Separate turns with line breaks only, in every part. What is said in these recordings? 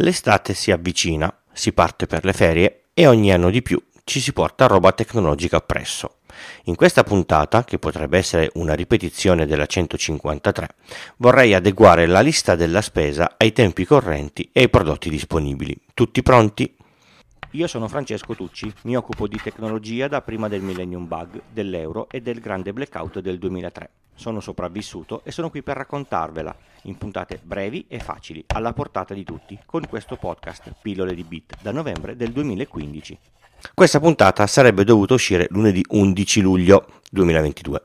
L'estate si avvicina, si parte per le ferie e ogni anno di più ci si porta roba tecnologica appresso. In questa puntata, che potrebbe essere una ripetizione della 153, vorrei adeguare la lista della spesa ai tempi correnti e ai prodotti disponibili. Tutti pronti? Io sono Francesco Tucci, mi occupo di tecnologia da prima del millennium bug, dell'euro e del grande blackout del 2003. Sono sopravvissuto e sono qui per raccontarvela, in puntate brevi e facili, alla portata di tutti, con questo podcast Pillole di Bit da novembre del 2015. Questa puntata sarebbe dovuta uscire lunedì 11 luglio, 2022,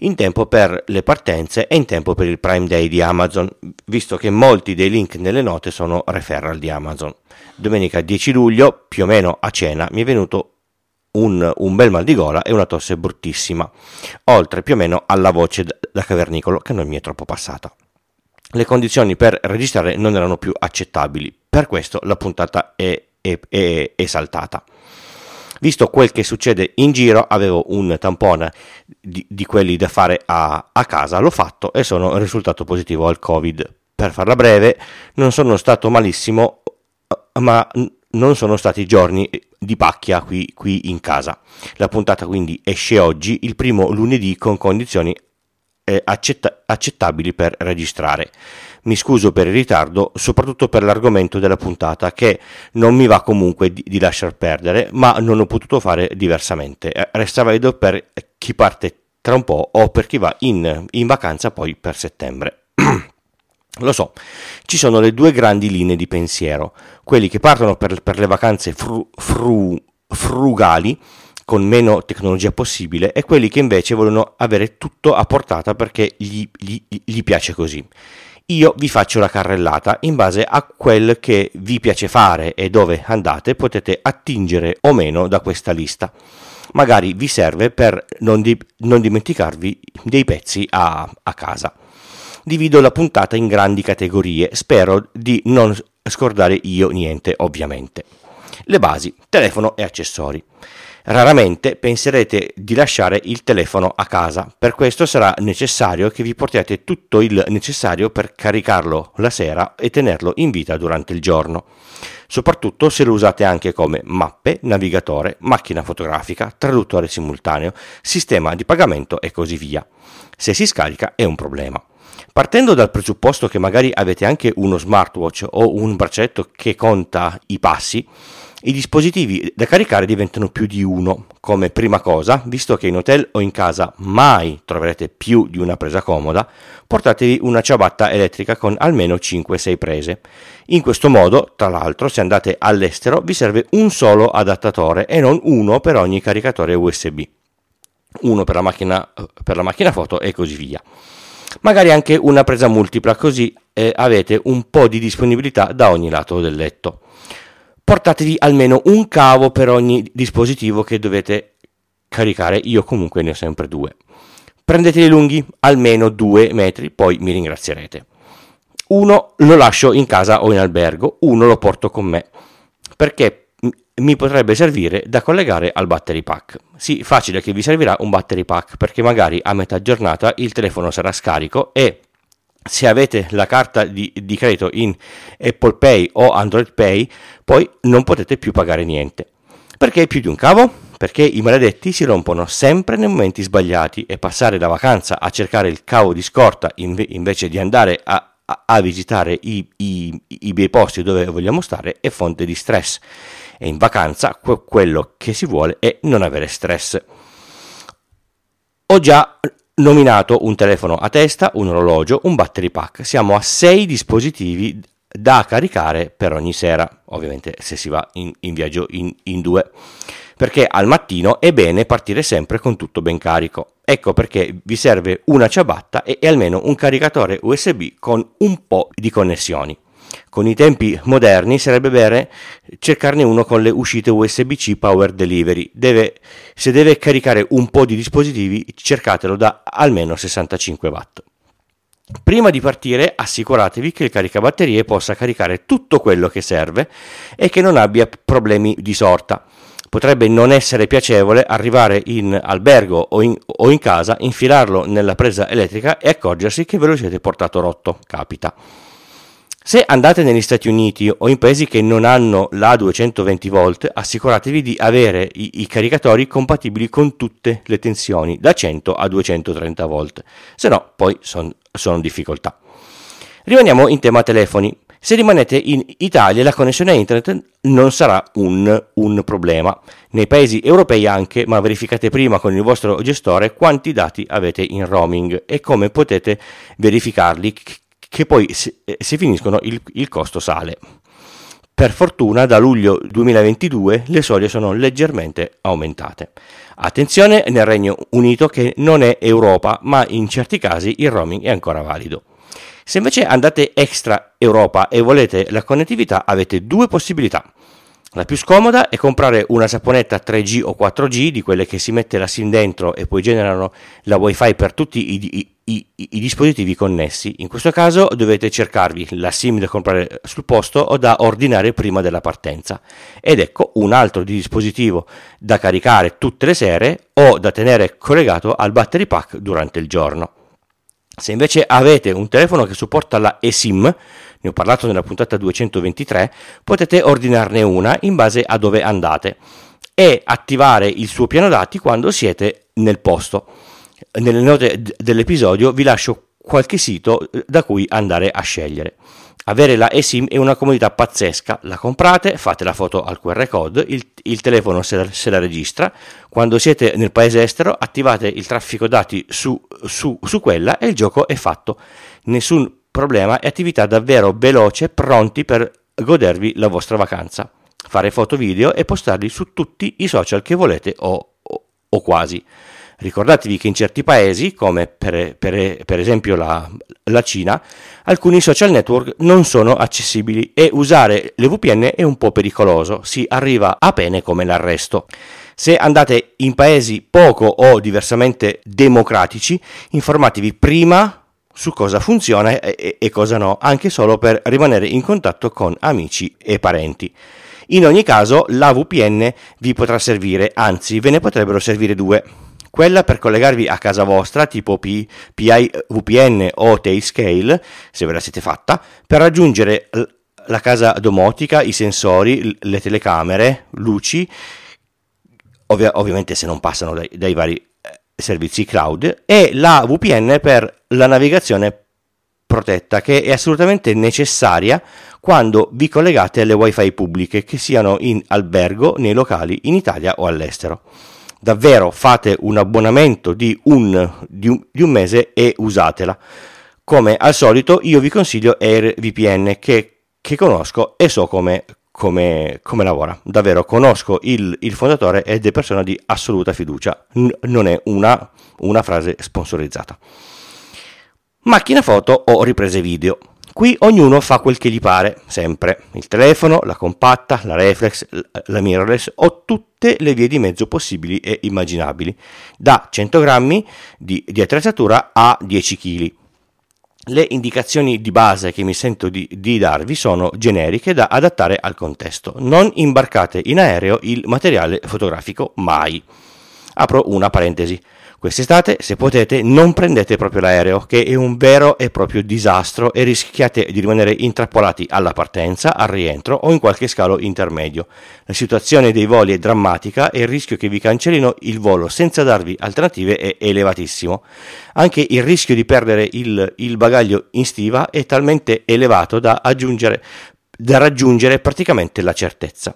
in tempo per le partenze e in tempo per il Prime Day di Amazon, visto che molti dei link nelle note sono referral di Amazon. Domenica 10 luglio, più o meno a cena, mi è venuto un, un, bel mal di gola e una tosse bruttissima, oltre più o meno alla voce da cavernicolo che non mi è troppo passata. Le condizioni per registrare non erano più accettabili, per questo la puntata è, è, è, è saltata visto quel che succede in giro, avevo un tampone di, di quelli da fare a, a casa, l'ho fatto e sono risultato positivo al Covid. Per farla breve, non sono stato malissimo, ma non sono stati giorni di pacchia qui, qui, in casa. La puntata quindi esce oggi, il primo lunedì con condizioni eh, accetta- accettabili per registrare. Mi scuso per il ritardo, soprattutto per l'argomento della puntata che non mi va comunque di, di lasciar perdere, ma non ho potuto fare diversamente. Eh, Resta valido per chi parte tra un po' o per chi va in, in vacanza poi per settembre. Lo so, ci sono le due grandi linee di pensiero, quelli che partono per, per le vacanze fru, fru, frugali con meno tecnologia possibile e quelli che invece vogliono avere tutto a portata perché gli, gli, gli piace così. Io vi faccio la carrellata in base a quel che vi piace fare e dove andate potete attingere o meno da questa lista magari vi serve per non, di, non dimenticarvi dei pezzi a, a, casa. Divido la puntata in grandi categorie, spero di non scordare io niente ovviamente. Le basi, telefono e accessori. Raramente penserete di lasciare il telefono a casa, per questo sarà necessario che vi portiate tutto il necessario per caricarlo la sera e tenerlo in vita durante il giorno, soprattutto se lo usate anche come mappe, navigatore, macchina fotografica, traduttore simultaneo, sistema di pagamento e così via. Se si scarica è un problema. Partendo dal presupposto che magari avete anche uno smartwatch o un braccetto che conta i passi, i dispositivi da caricare diventano più di uno, come prima cosa, visto che in hotel o in casa mai troverete più di una presa comoda, portatevi una ciabatta elettrica con almeno 5-6 prese. In questo modo, tra l'altro, se andate all'estero vi serve un solo adattatore e non uno per ogni caricatore USB, uno per la macchina, per la macchina foto e così via magari anche una presa multipla, così eh, avete un po' di disponibilità da ogni lato del letto portatevi almeno un cavo per ogni dispositivo che dovete caricare, io comunque ne ho sempre due. Prendeteli lunghi, almeno due metri, poi mi ringrazierete. Uno lo lascio in casa o in albergo, uno lo porto con me, perché mi potrebbe servire da collegare al battery pack. Sì, facile che vi servirà un battery pack, perché magari a metà giornata il telefono sarà scarico e se avete la carta di, di, credito in Apple Pay o Android Pay, poi non potete più pagare niente. Perché più di un cavo? Perché i maledetti si rompono sempre nei momenti sbagliati e passare la vacanza a cercare il cavo di scorta inve- invece di andare a, a, a visitare i, i, i, bei posti dove vogliamo stare è fonte di stress. E in vacanza que- quello che si vuole è non avere stress. Ho già nominato un telefono a testa, un orologio, un battery pack. Siamo a 6 dispositivi da caricare per ogni sera, ovviamente se si va in, in viaggio in, in, due, perché al mattino è bene partire sempre con tutto ben carico. Ecco perché vi serve una ciabatta e, e almeno un caricatore USB con un po' di connessioni con i tempi moderni sarebbe bene cercarne uno con le uscite USB-C Power Delivery. Deve, se deve caricare un po' di dispositivi, cercatelo da almeno 65 watt. Prima di partire assicuratevi che il caricabatterie possa caricare tutto quello che serve e che non abbia problemi di sorta. Potrebbe non essere piacevole arrivare in albergo o in, o in casa, infilarlo nella presa elettrica e accorgersi che ve lo siete portato rotto. Capita. Se andate negli Stati Uniti o in paesi che non hanno la 220 volt, assicuratevi di avere i, i caricatori compatibili con tutte le tensioni, da 100 a 230 volt, se no poi sono difficoltà. Rimaniamo in tema telefoni. Se rimanete in Italia la connessione a internet non sarà un, un problema. Nei paesi europei anche, ma verificate prima con il vostro gestore quanti dati avete in roaming e come potete verificarli che poi se, eh, se finiscono il, il costo sale. Per fortuna da luglio 2022 le soglie sono leggermente aumentate. Attenzione nel Regno Unito che non è Europa, ma in certi casi il roaming è ancora valido. Se invece andate extra Europa e volete la connettività avete due possibilità. La più scomoda è comprare una saponetta 3G o 4G, di quelle che si mette la SIM dentro e poi generano la WiFi per tutti i, i, i, i, dispositivi connessi. In questo caso dovete cercarvi la SIM da comprare sul posto o da ordinare prima della partenza. Ed ecco un altro dispositivo da caricare tutte le sere o da tenere collegato al battery pack durante il giorno. Se invece avete un telefono che supporta la eSIM, ne ho parlato nella puntata 223, potete ordinarne una in base a dove andate e attivare il suo piano dati quando siete nel posto nelle note dell'episodio vi lascio qualche sito eh, da cui andare a scegliere. Avere la eSIM è una comodità pazzesca, la comprate, fate la foto al QR code, il, il telefono se la, se la, registra, quando siete nel paese estero attivate il traffico dati su, su, su quella e il gioco è fatto. Nessun problema e attività davvero veloce, pronti per godervi la vostra vacanza, fare foto video e postarli su tutti i social che volete o, o, o quasi. Ricordatevi che in certi paesi, come per, per, per esempio la, la, Cina, alcuni social network non sono accessibili e usare le VPN è un po' pericoloso, si arriva a pene come l'arresto. Se andate in paesi poco o diversamente democratici, informatevi prima su cosa funziona e, e cosa no, anche solo per rimanere in contatto con amici e parenti. In ogni caso la VPN vi potrà servire, anzi ve ne potrebbero servire due quella per collegarvi a casa vostra tipo P, PI, VPN o Tailscale, se ve la siete fatta, per raggiungere la casa domotica, i sensori, le telecamere, luci, ovvia, ovviamente se non passano dai, dai vari eh, servizi cloud, e la VPN per la navigazione protetta che è assolutamente necessaria quando vi collegate alle wifi pubbliche che siano in albergo, nei locali, in Italia o all'estero davvero fate un abbonamento di un, di un, di un mese e usatela. Come al solito io vi consiglio AirVPN che, che conosco e so come, come, come, lavora. Davvero conosco il, il, fondatore ed è persona di assoluta fiducia, N- non è una, una frase sponsorizzata. Macchina foto o riprese video. Qui ognuno fa quel che gli pare, sempre. Il telefono, la compatta, la reflex, la mirrorless, o tutte le vie di mezzo possibili e immaginabili, da 100 grammi di, di attrezzatura a 10 kg. Le indicazioni di base che mi sento di, di, darvi sono generiche da adattare al contesto. Non imbarcate in aereo il materiale fotografico mai. Apro una parentesi. Quest'estate, se potete, non prendete proprio l'aereo, che è un vero e proprio disastro e rischiate di rimanere intrappolati alla partenza, al rientro o in qualche scalo intermedio. La situazione dei voli è drammatica e il rischio che vi cancellino il volo senza darvi alternative è elevatissimo. Anche il rischio di perdere il, il bagaglio in stiva è talmente elevato da, da raggiungere praticamente la certezza.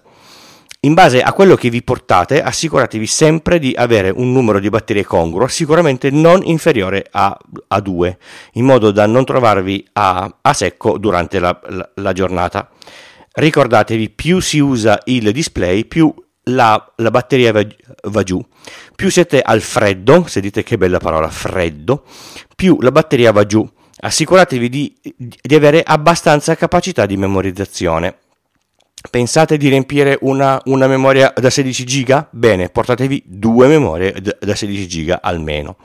In base a quello che vi portate, assicuratevi sempre di avere un numero di batterie congruo, sicuramente non inferiore a, a 2, in modo da non trovarvi a, a secco durante la, la, la, giornata. Ricordatevi, più si usa il display, più la, la batteria va, va giù. Più siete al freddo, se dite che bella parola, freddo, più la batteria va giù assicuratevi di, di, avere abbastanza capacità di memorizzazione. Pensate di riempire una, una, memoria da 16 giga? Bene, portatevi due memorie da 16 giga almeno.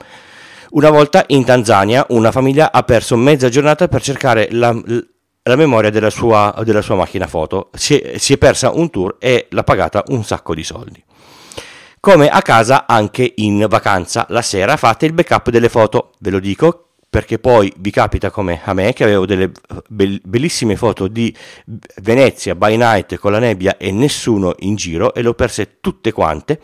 Una volta in Tanzania una famiglia ha perso mezza giornata per cercare la, la memoria della sua, della sua, macchina foto, si è, si è persa un tour e l'ha pagata un sacco di soldi. Come a casa anche in vacanza, la sera fate il backup delle foto, ve lo dico perché poi vi capita come a me che avevo delle eh, bellissime foto di Venezia by night con la nebbia e nessuno in giro e le ho perse tutte quante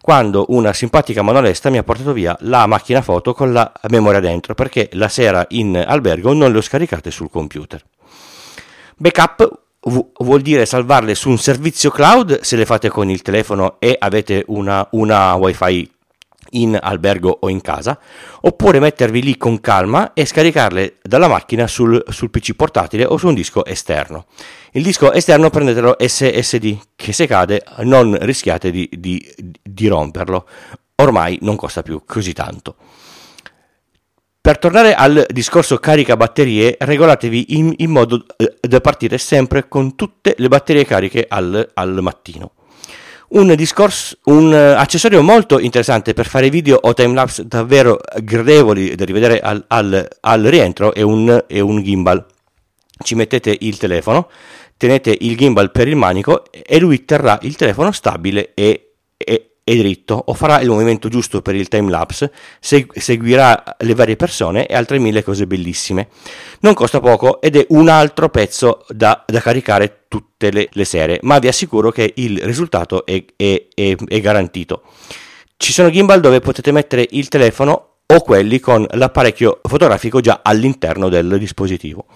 quando una simpatica manolosta mi ha portato via la macchina foto con la memoria dentro perché la sera in albergo non le ho scaricate sul computer. Backup vuol dire salvarle su un servizio cloud se le fate con il telefono e avete una, una wifi in albergo o in casa, oppure mettervi lì con calma e scaricarle dalla macchina sul, sul, PC portatile o su un disco esterno. Il disco esterno prendetelo SSD, che se cade non rischiate di, di, di romperlo, ormai non costa più così tanto. Per tornare al discorso carica batterie, regolatevi in, in modo eh, da partire sempre con tutte le batterie cariche al, al mattino un, discorso, un eh, accessorio molto interessante per fare video o timelapse davvero gradevoli da rivedere al, al, al rientro è un, è un gimbal. Ci mettete il telefono, tenete il gimbal per il manico e lui terrà il telefono stabile e e dritto o farà il movimento giusto per il time lapse, seg- seguirà le varie persone e altre mille cose bellissime. Non costa poco ed è un altro pezzo da, da caricare tutte le, le, sere, ma vi assicuro che il risultato è, è, è, è garantito. Ci sono gimbal dove potete mettere il telefono o quelli con l'apparecchio fotografico già all'interno del dispositivo.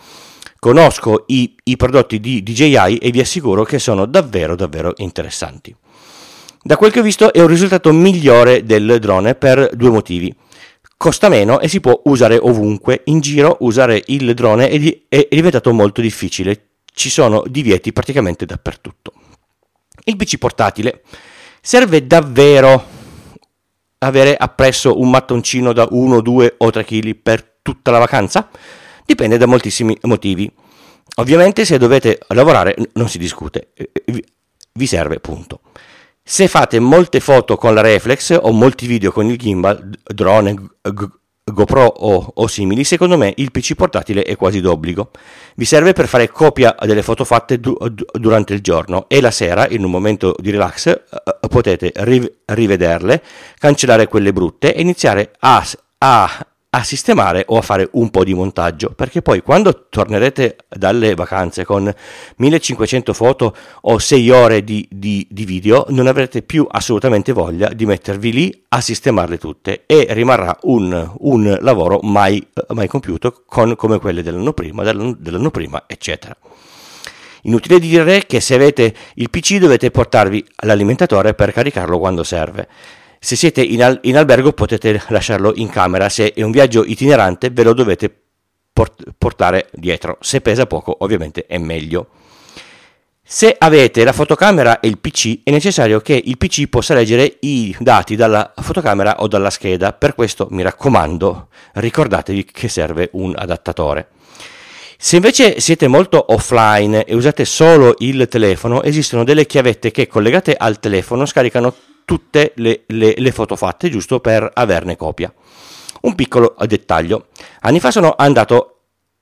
Conosco i, i prodotti di DJI e vi assicuro che sono davvero davvero interessanti. Da quel che ho visto è un risultato migliore del drone per due motivi. Costa meno e si può usare ovunque, in giro usare il drone è, di- è diventato molto difficile, ci sono divieti praticamente dappertutto. Il PC portatile serve davvero avere appresso un mattoncino da 1, 2 o 3 kg per tutta la vacanza? Dipende da moltissimi motivi. Ovviamente se dovete lavorare non si discute, eh, eh, vi serve punto. Se fate molte foto con la reflex o molti video con il gimbal, drone, GoPro o, o, simili, secondo me il PC portatile è quasi d'obbligo. Vi serve per fare copia delle foto fatte du- durante il giorno e la sera, in un momento di relax, eh, eh, potete riv- rivederle, cancellare quelle brutte e iniziare a, a a sistemare o a fare un po' di montaggio, perché poi quando tornerete dalle vacanze con 1500 foto o 6 ore di, di, di, video, non avrete più assolutamente voglia di mettervi lì a sistemarle tutte e rimarrà un, un lavoro mai, mai compiuto con, come quelle dell'anno prima, dell'anno, dell'anno prima, eccetera. Inutile dire che se avete il PC dovete portarvi l'alimentatore per caricarlo quando serve. Se siete in, al- in albergo potete lasciarlo in camera, se è un viaggio itinerante ve lo dovete port- portare dietro, se pesa poco ovviamente è meglio. Se avete la fotocamera e il PC è necessario che il PC possa leggere i dati dalla fotocamera o dalla scheda, per questo mi raccomando ricordatevi che serve un adattatore. Se invece siete molto offline e usate solo il telefono, esistono delle chiavette che collegate al telefono scaricano tutte le, le, le foto fatte, giusto per averne copia. Un piccolo dettaglio, anni fa sono andato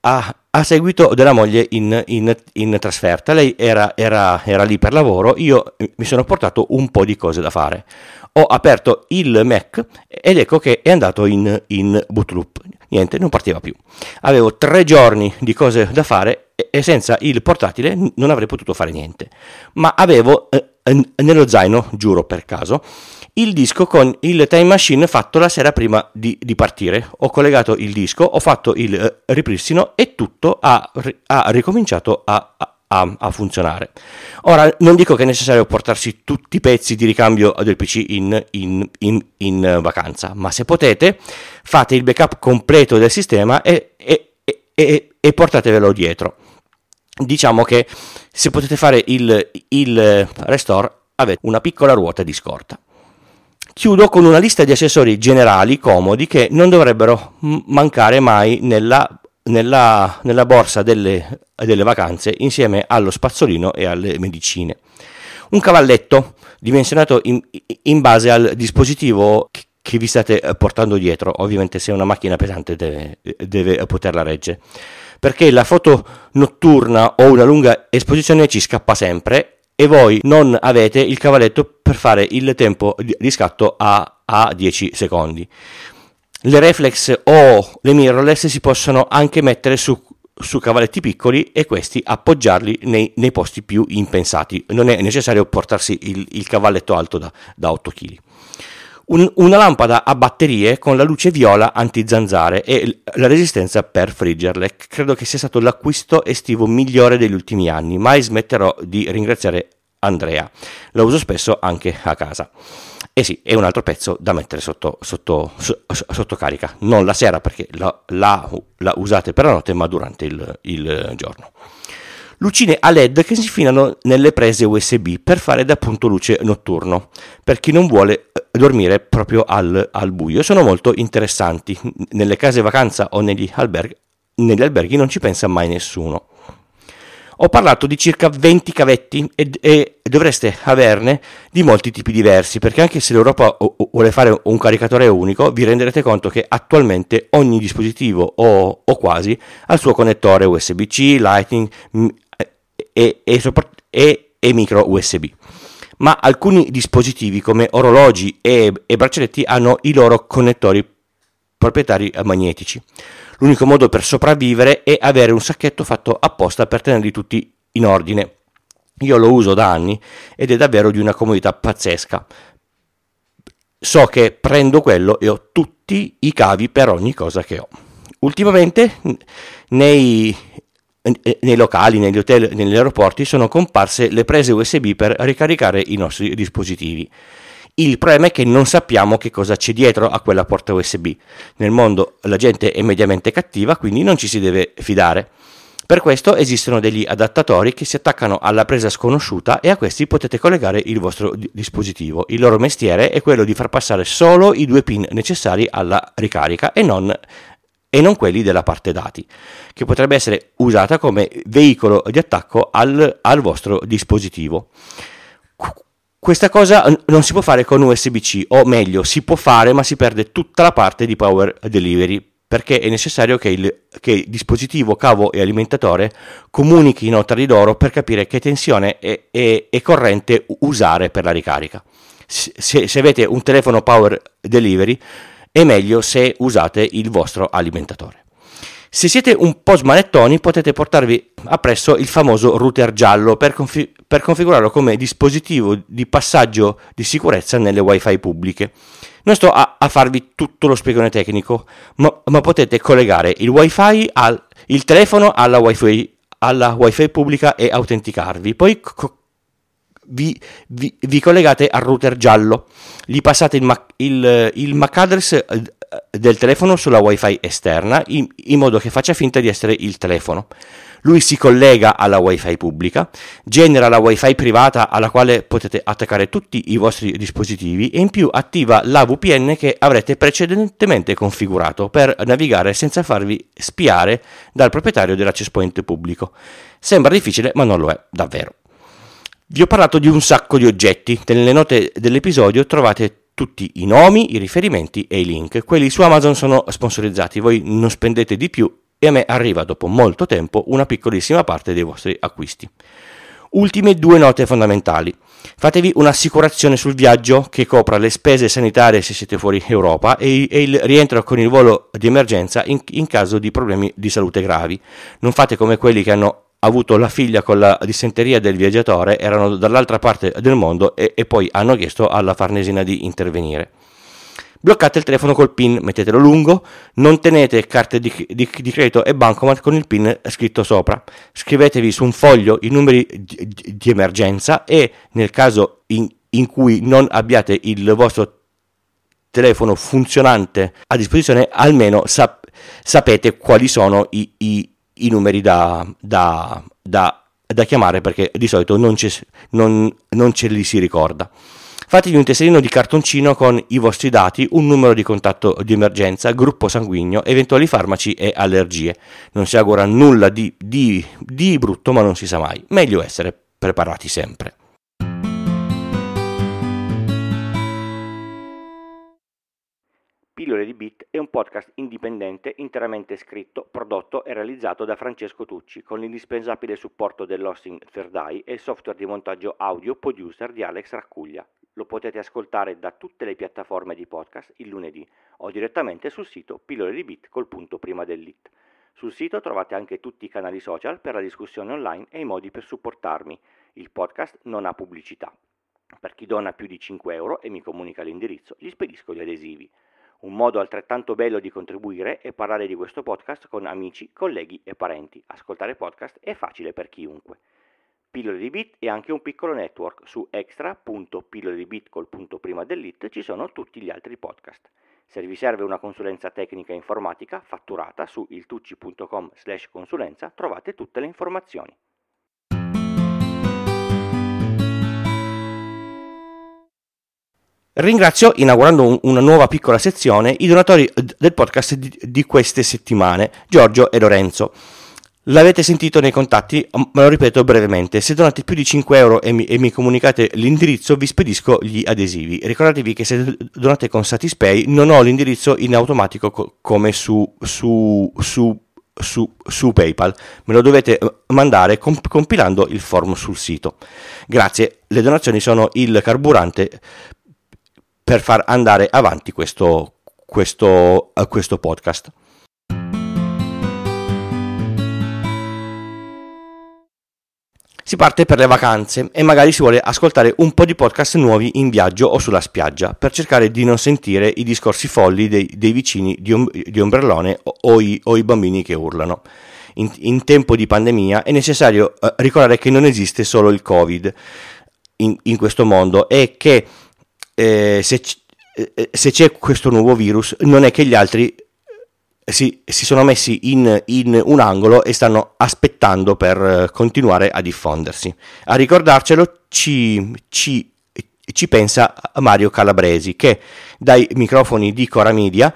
a, a seguito della moglie in, in, in trasferta, lei era, era, era lì per lavoro, io mi sono portato un po' di cose da fare ho aperto il Mac ed ecco che è andato in, in boot loop. Niente, non partiva più. Avevo tre giorni di cose da fare e senza il portatile non avrei potuto fare niente. Ma avevo eh, eh, nello zaino, giuro per caso, il disco con il time machine fatto la sera prima di, di partire. Ho collegato il disco, ho fatto il eh, ripristino e tutto ha, ha ricominciato a, a, a, funzionare. Ora, non dico che è necessario portarsi tutti i pezzi di ricambio del PC in, in, in, in eh, vacanza, ma se potete fate il backup completo del sistema e, e, e, e portatevelo dietro diciamo che se potete fare il, il restore avete una piccola ruota di scorta. Chiudo con una lista di accessori generali comodi che non dovrebbero mancare mai nella, nella, nella borsa delle, delle vacanze insieme allo spazzolino e alle medicine. Un cavalletto dimensionato in, in base al dispositivo che, che vi state eh, portando dietro, ovviamente se è una macchina pesante deve, deve poterla reggere perché la foto notturna o una lunga esposizione ci scappa sempre e voi non avete il cavalletto per fare il tempo di scatto a, a 10 secondi. Le reflex o le mirrorless si possono anche mettere su su cavalletti piccoli e questi appoggiarli nei, nei, posti più impensati. Non è necessario portarsi il, il cavalletto alto da, da 8 kg un, una lampada a batterie con la luce viola anti-zanzare e la resistenza per friggerle. Credo che sia stato l'acquisto estivo migliore degli ultimi anni, mai smetterò di ringraziare Andrea. La uso spesso anche a casa. Eh sì, è un altro pezzo da mettere sotto, sotto, sotto carica, non la sera perché la, la, la, usate per la notte, ma durante il, il giorno lucine a LED che si infilano nelle prese USB per fare da punto luce notturno, per chi non vuole dormire proprio al, al buio. Sono molto interessanti. Nelle case vacanza o negli, alberg- negli alberghi non ci pensa mai nessuno. Ho parlato di circa 20 cavetti e, e, dovreste averne di molti tipi diversi, perché anche se l'Europa vuole fare un caricatore unico, vi renderete conto che attualmente ogni dispositivo o, o quasi ha il suo connettore USB-C, Lightning mm, e, e, e micro USB ma alcuni dispositivi come orologi e, e braccialetti hanno i loro connettori proprietari magnetici. L'unico modo per sopravvivere è avere un sacchetto fatto apposta per tenerli tutti in ordine. Io lo uso da anni ed è davvero di una comodità pazzesca. So che prendo quello e ho tutti i cavi per ogni cosa che ho. Ultimamente nei eh, nei locali, negli hotel, negli aeroporti sono comparse le prese USB per ricaricare i nostri dispositivi. Il problema è che non sappiamo che cosa c'è dietro a quella porta USB. Nel mondo la gente è mediamente cattiva, quindi non ci si deve fidare. Per questo esistono degli adattatori che si attaccano alla presa sconosciuta e a questi potete collegare il vostro dispositivo. Il loro mestiere è quello di far passare solo i due pin necessari alla ricarica e non e non quelli della parte dati, che potrebbe essere usata come veicolo di attacco al, al vostro dispositivo. Questa cosa non si può fare con USB-C, o meglio, si può fare, ma si perde tutta la parte di power delivery perché è necessario che il, che il dispositivo, cavo e alimentatore comunichino tra di loro per capire che tensione e, e, e corrente usare per la ricarica. Se, se avete un telefono power delivery, è meglio se usate il vostro alimentatore. Se siete un po' smanettoni potete portarvi appresso il famoso router giallo per, confi- per, configurarlo come dispositivo di passaggio di sicurezza nelle wifi pubbliche. Non sto a, a farvi tutto lo spiegone tecnico, ma, ma potete collegare il wifi al il telefono alla wifi, alla wifi pubblica e autenticarvi. Poi co- vi, vi, vi collegate al router giallo, gli passate il, Mac, il, il MAC address eh, del telefono sulla wifi esterna in, in, modo che faccia finta di essere il telefono. Lui si collega alla wifi pubblica, genera la wifi privata alla quale potete attaccare tutti i vostri dispositivi e in più attiva la VPN che avrete precedentemente configurato per navigare senza farvi spiare dal proprietario dell'access point pubblico. Sembra difficile ma non lo è davvero. Vi ho parlato di un sacco di oggetti, nelle note dell'episodio trovate tutti i nomi, i riferimenti e i link. Quelli su Amazon sono sponsorizzati, voi non spendete di più e a me arriva dopo molto tempo una piccolissima parte dei vostri acquisti. Ultime due note fondamentali. Fatevi un'assicurazione sul viaggio che copra le spese sanitarie se siete fuori Europa e, il rientro con il volo di emergenza in, caso di problemi di salute gravi. Non fate come quelli che hanno avuto la figlia con la dissenteria del viaggiatore, erano dall'altra parte del mondo e, e poi hanno chiesto alla Farnesina di intervenire. Bloccate il telefono col PIN, mettetelo lungo, non tenete carte di, di, di, credito e bancomat con il PIN scritto sopra. Scrivetevi su un foglio i numeri di, di emergenza e nel caso in, in, cui non abbiate il vostro telefono funzionante a disposizione, almeno sap- sapete quali sono i, i, i numeri da, da, da, da chiamare perché di solito non, ce, non, non ce li si ricorda. Fatevi un tesserino di cartoncino con i vostri dati, un numero di contatto di emergenza, gruppo sanguigno, eventuali farmaci e allergie. Non si augura nulla di, di, di brutto, ma non si sa mai. Meglio essere preparati sempre. Pillole di bit è un podcast indipendente interamente scritto, prodotto e realizzato da Francesco Tucci con l'indispensabile supporto dell'hosting Thirdeye e il software di montaggio audio producer di Alex Raccuglia. Lo potete ascoltare da tutte le piattaforme di podcast il lunedì o direttamente sul sito pillole di bit col punto prima dell'it. Sul sito trovate anche tutti i canali social per la discussione online e i modi per supportarmi. Il podcast non ha pubblicità. Per chi dona più di 5 euro e mi comunica l'indirizzo, gli spedisco gli adesivi. Un modo altrettanto bello di contribuire è parlare di questo podcast con amici, colleghi e parenti. Ascoltare podcast è facile per chiunque. Pillole di Bit e anche un piccolo network su extra.pillole dell'it ci sono tutti gli altri podcast. Se vi serve una consulenza tecnica informatica fatturata su iltucci.com slash consulenza trovate tutte le informazioni. Ringrazio, inaugurando un, una nuova piccola sezione, i donatori del podcast di, di queste settimane, Giorgio e Lorenzo. L'avete sentito nei contatti, ma lo ripeto brevemente, se donate più di 5 euro e mi, e mi, comunicate l'indirizzo vi spedisco gli adesivi. Ricordatevi che se donate con Satispay non ho l'indirizzo in automatico co- come su, su, su, su, PayPal, me lo dovete mandare comp- compilando il form sul sito. Grazie, le donazioni sono il carburante per far andare avanti questo, questo, eh, questo podcast. Si parte per le vacanze e magari si vuole ascoltare un po' di podcast nuovi in viaggio o sulla spiaggia per cercare di non sentire i discorsi folli dei, dei vicini di, um, di ombrellone o, o, i, o, i, bambini che urlano. In, in, tempo di pandemia è necessario eh, ricordare che non esiste solo il Covid in, in questo mondo e che eh, se, eh, eh, se, c'è questo nuovo virus non è che gli altri eh, si, si sono messi in, in, un angolo e stanno aspettando per eh, continuare a diffondersi. A ricordarcelo ci, ci ci pensa Mario Calabresi, che dai microfoni di Cora Media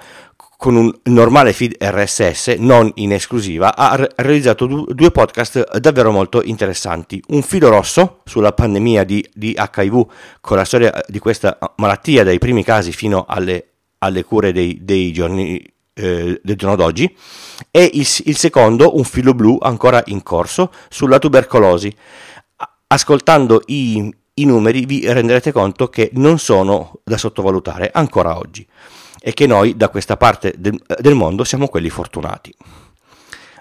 con un normale feed RSS, non in esclusiva, ha re- realizzato du- due podcast eh, davvero molto interessanti. Un filo rosso sulla pandemia di, di, HIV, con la storia eh, di questa eh, malattia, dai primi casi fino alle, alle cure dei, dei giorni eh, del giorno d'oggi, e il, il secondo, un filo blu ancora in corso, sulla tubercolosi. Ascoltando i, i numeri vi renderete conto che non sono da sottovalutare ancora oggi e che noi da questa parte del, del mondo siamo quelli fortunati.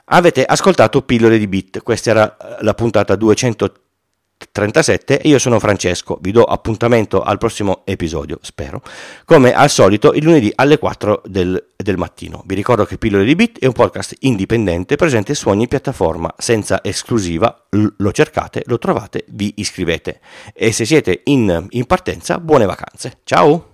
Avete ascoltato Pillole di Bit, questa era eh, la puntata 237 e io sono Francesco, vi do appuntamento al prossimo episodio, spero, come al solito il lunedì alle 4 del, del mattino. Vi ricordo che Pillole di Bit è un podcast indipendente presente su ogni piattaforma, senza esclusiva, lo cercate, lo trovate, vi iscrivete e se siete in, in partenza buone vacanze, ciao!